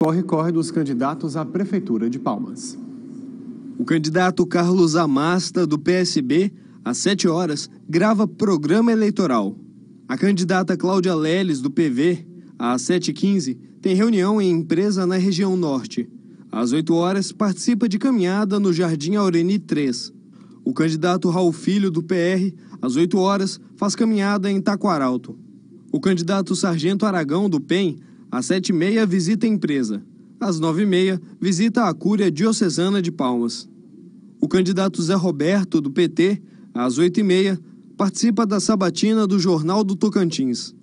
Corre-corre dos candidatos à Prefeitura de Palmas. O candidato Carlos Amasta, do PSB, às 7 horas, grava programa eleitoral. A candidata Cláudia Leles, do PV, às 7h15, tem reunião em empresa na região norte. Às 8 horas, participa de caminhada no Jardim Aureni 3. O candidato Raul Filho, do PR, às 8 horas, faz caminhada em Taquaralto. O candidato Sargento Aragão, do PEN, às sete e meia, visita a empresa. Às nove e meia, visita a Cúria Diocesana de Palmas. O candidato Zé Roberto, do PT, às oito e meia, participa da sabatina do Jornal do Tocantins.